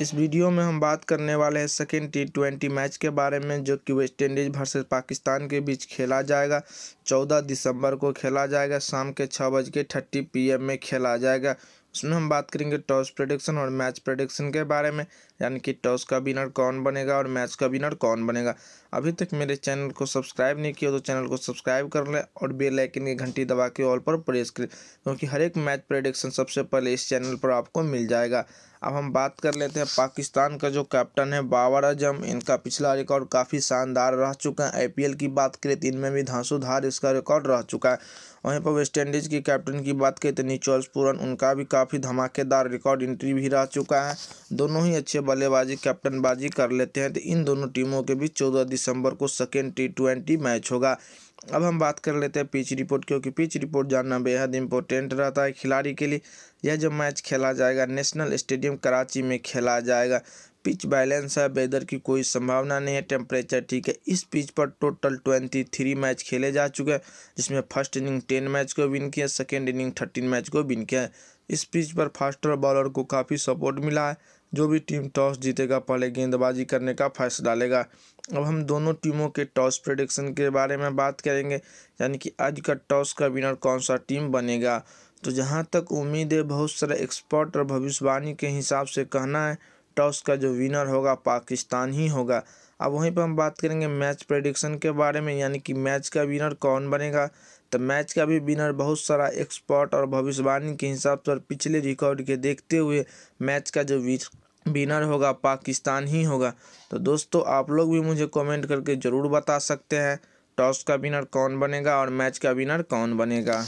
इस वीडियो में हम बात करने वाले हैं सेकेंड टी ट्वेंटी मैच के बारे में जो कि वेस्ट इंडीज़ भर्सेज पाकिस्तान के बीच खेला जाएगा चौदह दिसंबर को खेला जाएगा शाम के छः बज के थर्टी पी में खेला जाएगा उसमें हम बात करेंगे टॉस प्रोडिक्शन और मैच प्रडिक्शन के बारे में यानी कि टॉस का विनर कौन बनेगा और मैच का विनर कौन बनेगा अभी तक मेरे चैनल को सब्सक्राइब नहीं किया तो चैनल को सब्सक्राइब कर लें और बेल आइकन की घंटी दबा के ऑल पर प्रेस करें क्योंकि हर एक मैच प्रोडिक्शन सबसे पहले इस चैनल पर आपको मिल जाएगा अब हम बात कर लेते हैं पाकिस्तान का जो कैप्टन है बाबर आजम इनका पिछला रिकॉर्ड काफ़ी शानदार रह चुका है आई की बात करें तो इनमें भी धांसुधार इसका रिकॉर्ड रह चुका है वहीं पर वेस्ट इंडीज़ की कैप्टन की बात करें तो नीचोल्स पूरन उनका भी काफ़ी धमाकेदार रिकॉर्ड एंट्री भी रह चुका है दोनों ही अच्छे बल्लेबाजी कैप्टनबाजी कर लेते हैं तो इन दोनों टीमों के बीच चौदह दिसंबर को सेकेंड टी ट्वेंटी मैच होगा अब हम बात कर लेते हैं पिच रिपोर्ट क्योंकि पिच रिपोर्ट जानना बेहद इंपॉर्टेंट रहता है खिलाड़ी के लिए यह जब मैच खेला जाएगा नेशनल स्टेडियम कराची में खेला जाएगा पिच बैलेंस है वेदर की कोई संभावना नहीं है टेम्परेचर ठीक है इस पिच पर टोटल ट्वेंटी थ्री मैच खेले जा चुके हैं जिसमें फर्स्ट इनिंग टेन मैच को विन किया सेकेंड इनिंग थर्टीन मैच को विन किया इस पिच पर फास्टर बॉलर को काफ़ी सपोर्ट मिला है जो भी टीम टॉस जीतेगा पहले गेंदबाजी करने का फैसला लेगा अब हम दोनों टीमों के टॉस प्रडिक्शन के बारे में बात करेंगे यानी कि आज का टॉस का विनर कौन सा टीम बनेगा तो जहाँ तक उम्मीद है बहुत सारे एक्सपर्ट और भविष्यवाणी के हिसाब से कहना है टॉस का जो विनर होगा पाकिस्तान ही होगा अब वहीं पर हम बात करेंगे मैच प्रडिक्शन के बारे में यानी कि मैच का विनर कौन बनेगा तो मैच का भी विनर बहुत सारा एक्सपर्ट और भविष्यवाणी के हिसाब से पिछले रिकॉर्ड के देखते हुए मैच का जो विनर होगा पाकिस्तान ही होगा तो दोस्तों आप लोग भी मुझे कमेंट करके ज़रूर बता सकते हैं टॉस का विनर कौन बनेगा और मैच का विनर कौन बनेगा